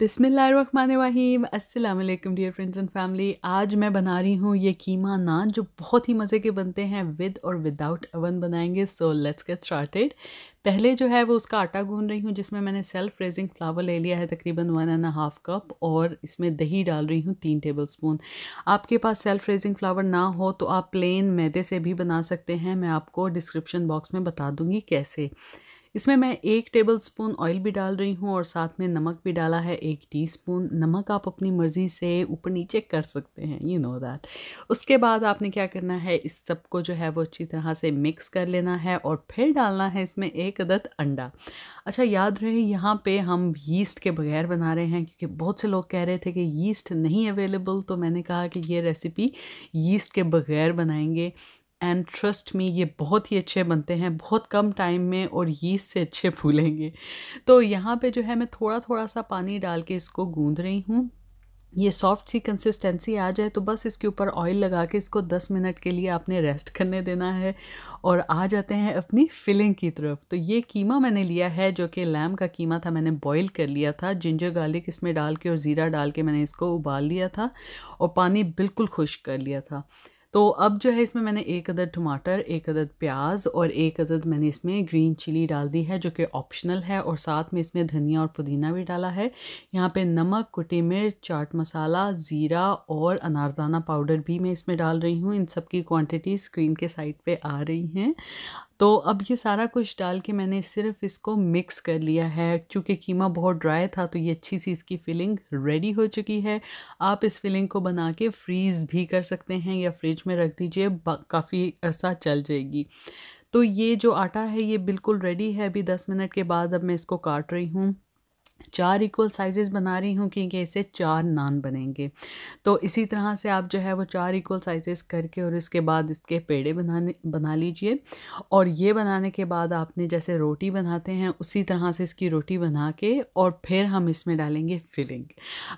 बिसमीम अस्सलाम dear friends and family आज मैं बना रही हूँ ये कीमा नान जो बहुत ही मज़े के बनते हैं विद और विदाउट अवन बनाएंगे सो लेट्स गेट स्टार्टेड पहले जो है वो उसका आटा गून रही हूँ जिसमें मैंने सेल्फ रेजिंग फ्लावर ले लिया है तकरीबन वन एंड हाफ कप और इसमें दही डाल रही हूँ तीन टेबल स्पून आपके पास सेल्फ रेजिंग फ्लावर ना हो तो आप प्लेन मैदे से भी बना सकते हैं मैं आपको डिस्क्रिप्शन बॉक्स में बता दूँगी कैसे इसमें मैं एक टेबल स्पून ऑयल भी डाल रही हूँ और साथ में नमक भी डाला है एक टीस्पून नमक आप अपनी मर्ज़ी से ऊपर नीचे कर सकते हैं यू नो दैट उसके बाद आपने क्या करना है इस सब को जो है वो अच्छी तरह से मिक्स कर लेना है और फिर डालना है इसमें एक अदद अंडा अच्छा याद रहे यहाँ पे हम यीस्ट के बगैर बना रहे हैं क्योंकि बहुत से लोग कह रहे थे कि यीस्ट नहीं अवेलेबल तो मैंने कहा कि ये रेसिपी यीस्ट के बगैर बनाएंगे एंड ट्रस्ट मी ये बहुत ही अच्छे बनते हैं बहुत कम टाइम में और यीस्ट से अच्छे फूलेंगे तो यहाँ पे जो है मैं थोड़ा थोड़ा सा पानी डाल के इसको गूँध रही हूँ ये सॉफ्ट सी कंसिस्टेंसी आ जाए तो बस इसके ऊपर ऑयल लगा के इसको 10 मिनट के लिए आपने रेस्ट करने देना है और आ जाते हैं अपनी फिलिंग की तरफ तो ये कीमा मैंने लिया है जो कि लैम का कीमा था मैंने बॉईल कर लिया था जिंजर गार्लिक इसमें डाल के और ज़ीरा डाल के मैंने इसको उबाल लिया था और पानी बिल्कुल खुश कर लिया था तो अब जो है इसमें मैंने एक अदद टमाटर एक अदद प्याज और एक अदद मैंने इसमें ग्रीन चिली डाल दी है जो कि ऑप्शनल है और साथ में इसमें धनिया और पुदीना भी डाला है यहाँ पे नमक कुटी मिर्च चाट मसाला ज़ीरा और अनारदाना पाउडर भी मैं इसमें डाल रही हूँ इन सब की क्वांटिटी स्क्रीन के साइड पर आ रही हैं तो अब ये सारा कुछ डाल के मैंने सिर्फ इसको मिक्स कर लिया है क्योंकि कीमा बहुत ड्राई था तो ये अच्छी सी इसकी फिलिंग रेडी हो चुकी है आप इस फिलिंग को बना के फ्रीज़ भी कर सकते हैं या फ्रिज में रख दीजिए काफ़ी अरसा चल जाएगी तो ये जो आटा है ये बिल्कुल रेडी है अभी दस मिनट के बाद अब मैं इसको काट रही हूँ चार इक्वल साइजेस बना रही हूँ क्योंकि इसे चार नान बनेंगे तो इसी तरह से आप जो है वो चार इक्वल साइजेस करके और इसके बाद इसके पेड़े बनाने बना लीजिए और ये बनाने के बाद आपने जैसे रोटी बनाते हैं उसी तरह से इसकी रोटी बना के और फिर हम इसमें डालेंगे फिलिंग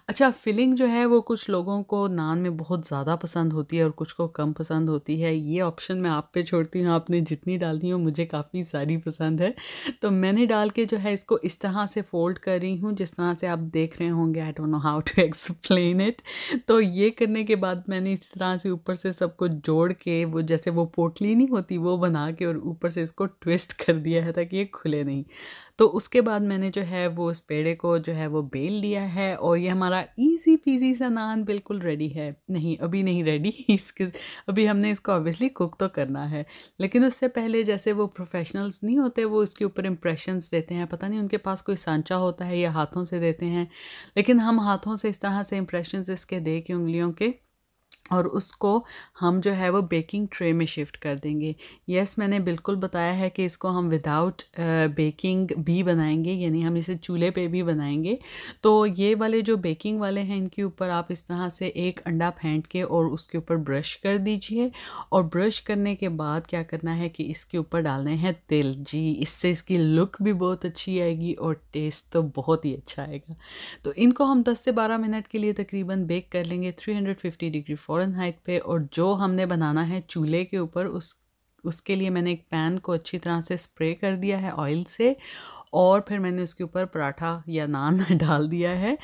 अच्छा फिलिंग जो है वो कुछ लोगों को नान में बहुत ज़्यादा पसंद होती है और कुछ को कम पसंद होती है ये ऑप्शन मैं आप पे छोड़ती हूँ आपने जितनी डालनी हो मुझे काफ़ी सारी पसंद है तो मैंने डाल के जो है इसको इस तरह से फोल्ड कर रही रही हूँ जिस तरह से आप देख रहे होंगे I don't know how to explain it तो ये करने के बाद मैंने इस तरह से ऊपर से सब कुछ जोड़ के वो जैसे वो पोटली नहीं होती वो बना के और ऊपर से इसको ट्विस्ट कर दिया है ताकि ये खुले नहीं तो उसके बाद मैंने जो है वो उस पेड़े को जो है वो बेल लिया है और ये हमारा ईजी पीजी सा नान बिल्कुल रेडी है नहीं अभी नहीं रेडी इसके अभी हमने इसको ऑब्वियसली कुक तो करना है लेकिन उससे पहले जैसे वो प्रोफेशनल्स नहीं होते वो इसके ऊपर इम्प्रेशंस देते हैं पता नहीं उनके पास कोई सांचा होता है या हाथों से देते हैं लेकिन हम हाथों से इस तरह से इम्प्रेशन इसके दे के उंगलियों के और उसको हम जो है वो बेकिंग ट्रे में शिफ्ट कर देंगे यस yes, मैंने बिल्कुल बताया है कि इसको हम विदाउट बेकिंग uh, भी बनाएंगे यानी हम इसे चूल्हे पे भी बनाएंगे तो ये वाले जो बेकिंग वाले हैं इनके ऊपर आप इस तरह से एक अंडा फेंट के और उसके ऊपर ब्रश कर दीजिए और ब्रश करने के बाद क्या करना है कि इसके ऊपर डालने हैं तिल जी इससे इसकी लुक भी बहुत अच्छी आएगी और टेस्ट तो बहुत ही अच्छा आएगा तो इनको हम दस से बारह मिनट के लिए तकरीबन बेक कर लेंगे थ्री डिग्री फॉर फ़ौरन हाइट पे और जो हमने बनाना है चूल्हे के ऊपर उस उसके लिए मैंने एक पैन को अच्छी तरह से स्प्रे कर दिया है ऑयल से और फिर मैंने उसके ऊपर पराठा या नान डाल दिया है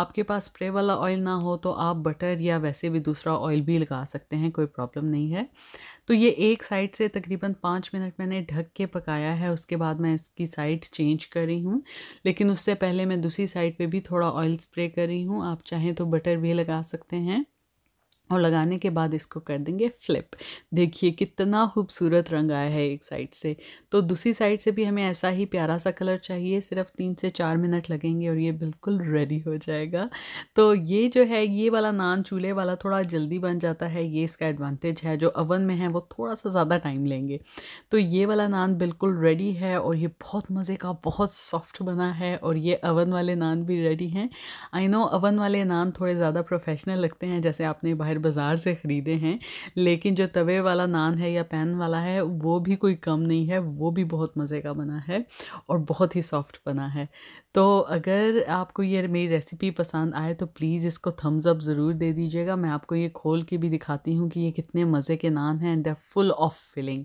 आपके पास स्प्रे वाला ऑयल ना हो तो आप बटर या वैसे भी दूसरा ऑयल भी लगा सकते हैं कोई प्रॉब्लम नहीं है तो ये एक साइड से तकरीबन पाँच मिनट मैंने ढक के पकाया है उसके बाद मैं इसकी साइड चेंज कर रही हूँ लेकिन उससे पहले मैं दूसरी साइड पर भी थोड़ा ऑयल स्प्रे कर रही हूँ आप चाहें तो बटर भी लगा सकते हैं और लगाने के बाद इसको कर देंगे फ्लिप देखिए कितना खूबसूरत रंग आया है एक साइड से तो दूसरी साइड से भी हमें ऐसा ही प्यारा सा कलर चाहिए सिर्फ तीन से चार मिनट लगेंगे और ये बिल्कुल रेडी हो जाएगा तो ये जो है ये वाला नान चूल्हे वाला थोड़ा जल्दी बन जाता है ये इसका एडवांटेज है जो अवन में है वो थोड़ा सा ज़्यादा टाइम लेंगे तो ये वाला नान बिल्कुल रेडी है और ये बहुत मज़े का बहुत सॉफ्ट बना है और ये अवन वाले नान भी रेडी हैं आई नो अवन वाले नान थोड़े ज़्यादा प्रोफेशनल लगते हैं जैसे आपने बाहर बाज़ार से ख़रीदे हैं लेकिन जो तवे वाला नान है या पैन वाला है वो भी कोई कम नहीं है वो भी बहुत मज़े का बना है और बहुत ही सॉफ्ट बना है तो अगर आपको ये मेरी रेसिपी पसंद आए तो प्लीज़ इसको थम्स अप ज़रूर दे दीजिएगा मैं आपको ये खोल के भी दिखाती हूँ कि ये कितने मज़े के नान हैं एंड फुल ऑफ फिलिंग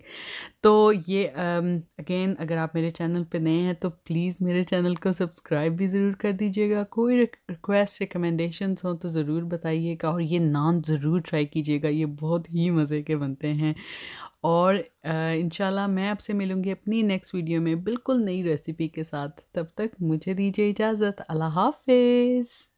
तो ये अगेन um, अगर आप मेरे चैनल पे नए हैं तो प्लीज़ मेरे चैनल को सब्सक्राइब भी ज़रूर कर दीजिएगा कोई रिक्वेस्ट रिकमेंडेशन हो तो ज़रूर बताइएगा और ये नान ज़रूर ट्राई कीजिएगा ये बहुत ही मज़े के बनते हैं और इन मैं आपसे मिलूँगी अपनी नेक्स्ट वीडियो में बिल्कुल नई रेसिपी के साथ तब तक मुझे दीजिए इजाज़त अल्लाह हाफिज़